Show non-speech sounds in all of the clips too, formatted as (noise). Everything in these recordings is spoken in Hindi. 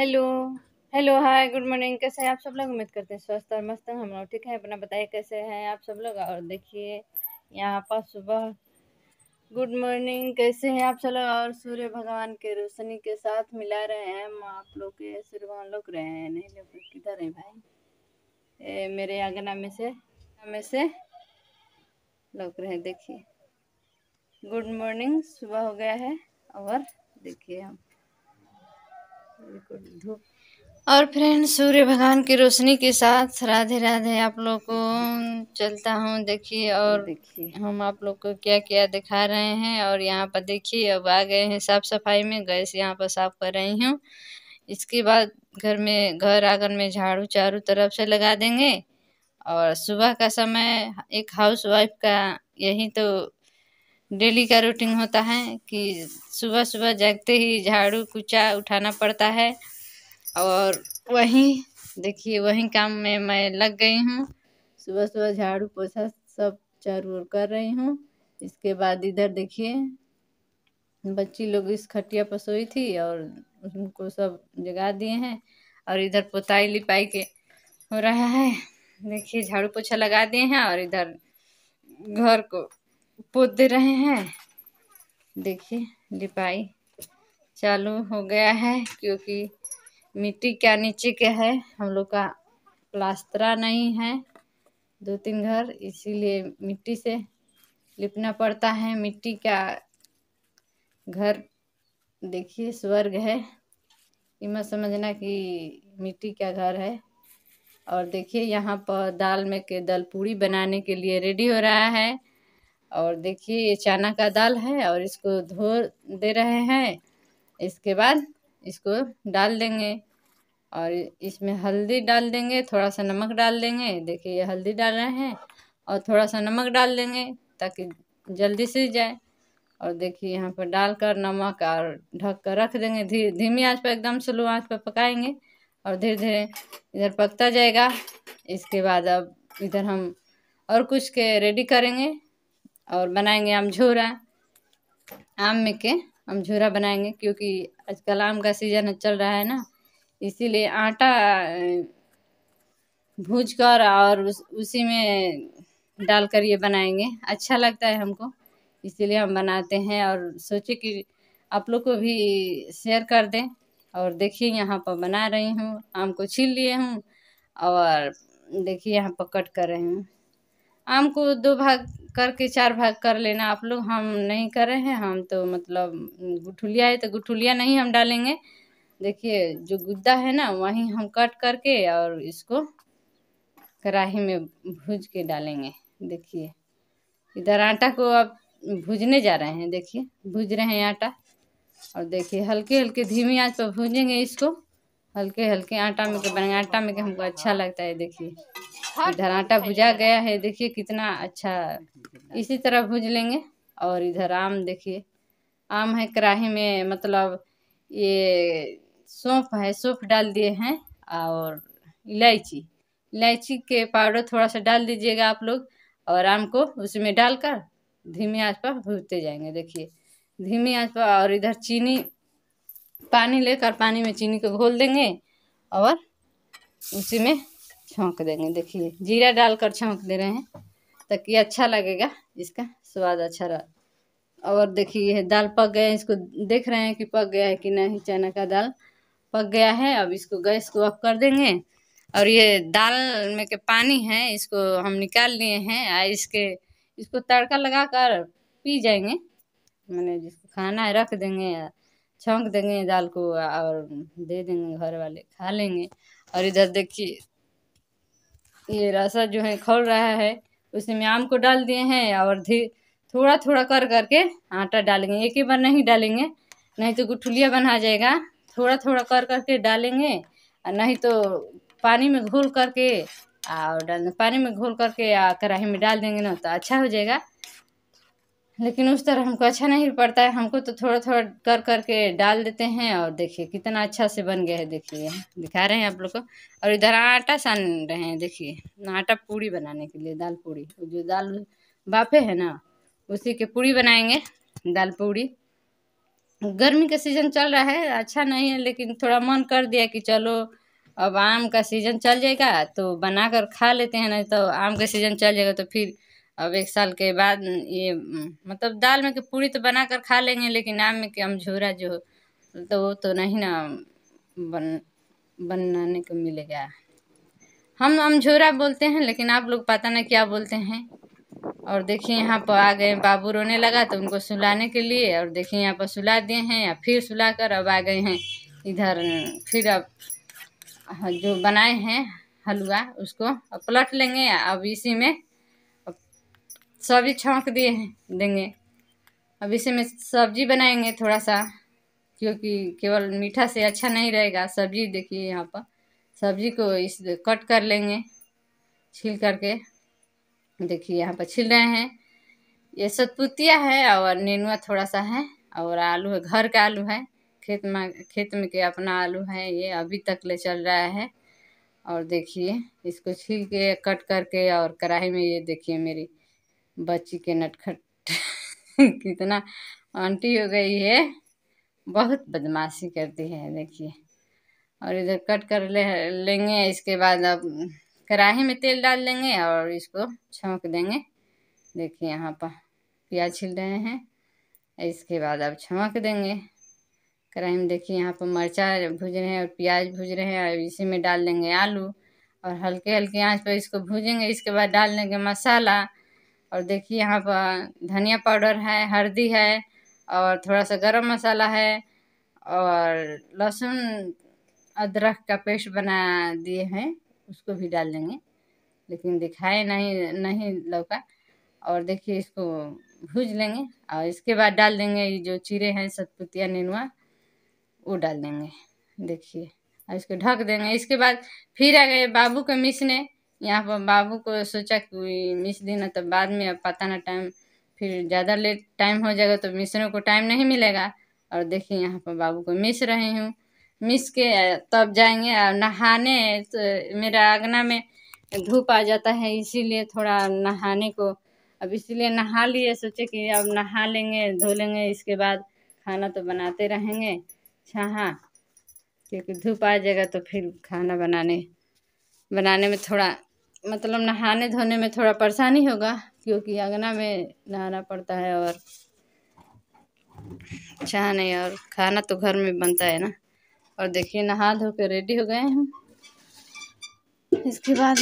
hello hello hi good morning कैसे हैं आप सब लोग उम्मीद करते हैं स्वस्थ और मस्त हम लोग ठीक है अपना बताइए कैसे हैं आप सब लोग और देखिए यहाँ पर सुबह गुड मॉर्निंग कैसे हैं आप सब लोग और सूर्य भगवान के रोशनी के साथ मिला रहे हैं हम आप लोग के सूर्य भगवान लोग रहे हैं नहीं लोग किधर है भाई ए, मेरे आंगना में से में से लोग रहे देखिए गुड मॉर्निंग सुबह हो गया है और देखिए हम और फ्रेंड सूर्य भगवान की रोशनी के साथ राधे राधे आप लोग को चलता हूँ देखिए और हम आप लोग को क्या क्या दिखा रहे हैं और यहाँ पर देखिए अब आ गए हैं साफ़ सफाई में गैस यहाँ पर साफ़ कर रही हूँ इसके बाद घर में घर आंगन में झाड़ू चारों तरफ से लगा देंगे और सुबह का समय एक हाउस वाइफ का यही तो डेली का रूटीन होता है कि सुबह सुबह जागते ही झाड़ू पोछा उठाना पड़ता है और वहीं देखिए वहीं काम में मैं लग गई हूँ सुबह सुबह झाड़ू पोछा सब चारू ओर कर रही हूँ इसके बाद इधर देखिए बच्ची लोग इस खटिया पर सोई थी और उनको सब जगा दिए हैं और इधर पोताई लिपाई के हो रहा है देखिए झाड़ू पोछा लगा दिए हैं और इधर घर को पोत रहे हैं देखिए लिपाई चालू हो गया है क्योंकि मिट्टी क्या नीचे के है हम लोग का प्लास्तरा नहीं है दो तीन घर इसीलिए मिट्टी से लिपना पड़ता है मिट्टी का घर देखिए स्वर्ग है ये मत समझना कि मिट्टी का घर है और देखिए यहाँ पर दाल में के दल पूड़ी बनाने के लिए रेडी हो रहा है और देखिए ये चना का दाल है और इसको धो दे रहे हैं इसके बाद इसको डाल देंगे और इसमें हल्दी डाल देंगे थोड़ा सा नमक डाल देंगे देखिए ये हल्दी डाल रहे हैं और थोड़ा सा नमक डाल देंगे ताकि जल्दी से जाए और देखिए यहाँ पर डालकर नमक और ढक कर रख देंगे धीरे धीमी आँच पर एकदम स्लो आँच पर पकाएंगे और धीरे धीरे इधर पकता जाएगा इसके बाद अब इधर हम और कुछ के रेडी करेंगे और बनाएंगे अमझूरा आम में के अमझूरा बनाएंगे क्योंकि आजकल आम का सीज़न चल रहा है ना इसीलिए आटा भूज कर और उस, उसी में डालकर ये बनाएंगे अच्छा लगता है हमको इसीलिए हम बनाते हैं और सोचे कि आप लोग को भी शेयर कर दें और देखिए यहाँ पर बना रही हूँ आम को छील लिए हूँ और देखिए यहाँ पर कट कर रही हूँ आम को दो भाग करके चार भाग कर लेना आप लोग हम नहीं कर रहे हैं हम तो मतलब गुठुलिया है तो गुठुलिया नहीं हम डालेंगे देखिए जो गुद्दा है ना वहीं हम कट करके और इसको कढ़ाही में भूज के डालेंगे देखिए इधर आटा को आप भूजने जा रहे हैं देखिए भूज रहे हैं आटा और देखिए हल्के हल्के धीमी आंच पर भूजेंगे इसको हल्के हल्के आटा में के तो बनेंगे आटा में के हमको अच्छा लगता है देखिए इधर आटा भुजा गया है देखिए कितना अच्छा इसी तरह भूज लेंगे और इधर आम देखिए आम है कढ़ाही में मतलब ये सौंफ है सौंफ डाल दिए हैं और इलायची इलायची के पाउडर थोड़ा सा डाल दीजिएगा आप लोग और आम को उसमें डालकर धीमी आंच पर भूजते जाएंगे देखिए धीमी आंच पर और इधर चीनी पानी लेकर पानी में चीनी को घोल देंगे और उसी में छोंक देंगे देखिए जीरा डालकर छोंक दे रहे हैं ताकि अच्छा लगेगा इसका स्वाद अच्छा रहा और देखिए दाल पक गया इसको देख रहे हैं कि पक गया है कि नहीं चना का दाल पक गया है अब इसको गैस को ऑफ कर देंगे और ये दाल में के पानी है इसको हम निकाल लिए हैं और इसके इसको तड़का लगा कर पी जाएंगे मैंने जिसको खाना है रख देंगे छोंक देंगे दाल को और दे देंगे घर वाले खा लेंगे और इधर देखिए ये रसा जो है खोल रहा है उसमें आम को डाल दिए हैं और धी थोड़ा थोड़ा कर करके आटा डालेंगे एक ही बार नहीं डालेंगे नहीं तो गुठलिया बना जाएगा थोड़ा थोड़ा कर करके डालेंगे और नहीं तो पानी में घोल करके और पानी में घोल करके कढ़ाई में डाल देंगे ना तो अच्छा हो जाएगा लेकिन उस तरह हमको अच्छा नहीं पड़ता है हमको तो थोड़ा थोड़ा कर कर के डाल देते हैं और देखिए कितना अच्छा से बन गया है देखिए दिखा रहे हैं आप लोग को और इधर आटा सान रहे हैं देखिए आटा पूड़ी बनाने के लिए दाल पूड़ी जो दाल बाफे है ना उसी के पूड़ी बनाएंगे दाल पूड़ी गर्मी का सीज़न चल रहा है अच्छा नहीं है लेकिन थोड़ा मन कर दिया कि चलो अब आम का सीज़न चल जाएगा तो बना कर खा लेते हैं नहीं तो आम का सीज़न चल जाएगा तो फिर अब एक साल के बाद ये मतलब दाल में के पूरी तो बना कर खा लेंगे लेकिन आम में के अमझूरा जो तो वो तो नहीं ना बन बनाने को मिलेगा हम अमझूरा बोलते हैं लेकिन आप लोग पता ना क्या बोलते हैं और देखिए यहाँ पर आ गए बाबू रोने लगा तो उनको सुलाने के लिए और देखिए यहाँ पर सुला दिए हैं या फिर सुला कर अब आ गए हैं इधर फिर अब जो बनाए हैं हलवा उसको अब पलट लेंगे अब इसी में सब्जी छोंक दिए हैं देंगे अब इसे में सब्जी बनाएंगे थोड़ा सा क्योंकि केवल मीठा से अच्छा नहीं रहेगा सब्जी देखिए यहाँ पर सब्जी को इस कट कर लेंगे छील करके देखिए यहाँ पर छिल रहे हैं ये सतपुतिया है और नेनुआ थोड़ा सा है और आलू है घर का आलू है खेत में खेत में के अपना आलू है ये अभी तक ले चल रहा है और देखिए इसको छील के कट करके और कढ़ाई में ये देखिए मेरी बच्ची के नटखट (laughs) कितना आंटी हो गई है बहुत बदमाशी करती है देखिए और इधर कट कर ले लेंगे इसके बाद अब कढ़ाही में तेल डाल लेंगे और इसको छोंक देंगे देखिए यहाँ पर प्याज छिल रहे हैं इसके बाद अब छमक देंगे कढ़ाई में देखिए यहाँ पर मरचा भूज रहे हैं और प्याज भूज रहे हैं और इसी में डाल देंगे आलू और हल्के हल्के आंच पर इसको भूजेंगे इसके बाद डाल देंगे मसाला और देखिए यहाँ पर धनिया पाउडर है हल्दी है और थोड़ा सा गरम मसाला है और लहसुन अदरक का पेस्ट बना दिए हैं उसको भी डाल देंगे लेकिन दिखाए नहीं नहीं लौका और देखिए इसको भूज लेंगे और इसके बाद डाल देंगे ये जो चीरे हैं सतपुतिया नेनुआ वो डाल देंगे देखिए और इसको ढक देंगे इसके बाद फिर आ गए बाबू के मिसने यहाँ पर बाबू को सोचा कि मिस दिन तो बाद में अब पता ना टाइम फिर ज़्यादा लेट टाइम हो जाएगा तो मिसरों को टाइम नहीं मिलेगा और देखिए यहाँ पर बाबू को मिस रही हूँ मिस के तब जाएंगे और नहाने तो मेरा आंगना में धूप आ जाता है इसीलिए थोड़ा नहाने को अब इसीलिए नहा लिए सोचे कि अब नहा लेंगे धो लेंगे इसके बाद खाना तो बनाते रहेंगे छा क्योंकि धूप आ जाएगा तो फिर खाना बनाने बनाने में थोड़ा मतलब नहाने धोने में थोड़ा परेशानी होगा क्योंकि अंगना में नहाना पड़ता है और अच्छा नहीं और खाना तो घर में बनता है ना और देखिए नहा धो के रेडी हो गए हैं इसके बाद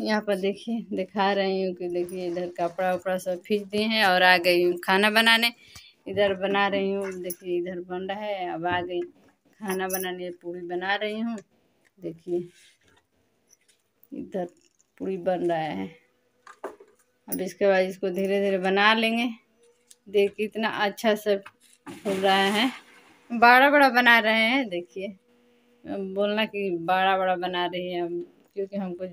यहाँ पर देखिए दिखा रही हूँ कि देखिए इधर कपड़ा उपड़ा सब फीच दिए हैं और आ गई हूँ खाना बनाने इधर बना रही हूँ देखिए इधर बन रहा है अब आ गई खाना बनाने पूरी बना रही हूँ देखिए इधर पूरी बन रहा है अब इसके बाद इसको धीरे धीरे बना लेंगे देखिए कितना अच्छा से फूल रहा है बड़ा बड़ा बना रहे हैं देखिए बोलना कि बड़ा बड़ा बना रही है हम क्योंकि हमको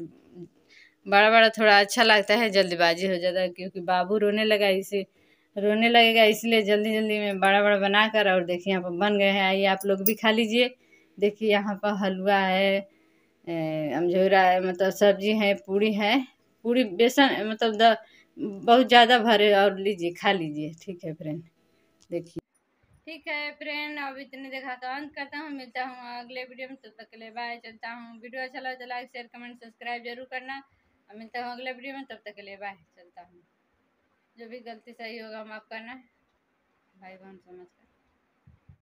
बड़ा बड़ा थोड़ा अच्छा लगता है जल्दबाजी हो जाता है क्योंकि बाबू रोने लगा इसे रोने लगेगा इसलिए जल्दी जल्दी में बड़ा बड़ा बना कर और देखिए यहाँ पर बन गए हैं आइए आप लोग भी खा लीजिए देखिए यहाँ पर हलवा है अमझूरा है मतलब सब्जी है पूड़ी है पूड़ी बेसन मतलब द बहुत ज़्यादा भरे और लीजिए खा लीजिए ठीक है फ्रेंड देखिए ठीक है फ्रेंड अब इतने देखा तो अंत करता हूँ मिलता हूँ अगले वीडियो में तब तो तक के लिए बाय चलता हूँ वीडियो अच्छा लगा तो लाइक शेयर कमेंट सब्सक्राइब जरूर करना और मिलता हूँ अगले वीडियो में तब तक के लिए बाय चलता हूँ जो भी गलती सही होगा माफ़ करना भाई बहन समझ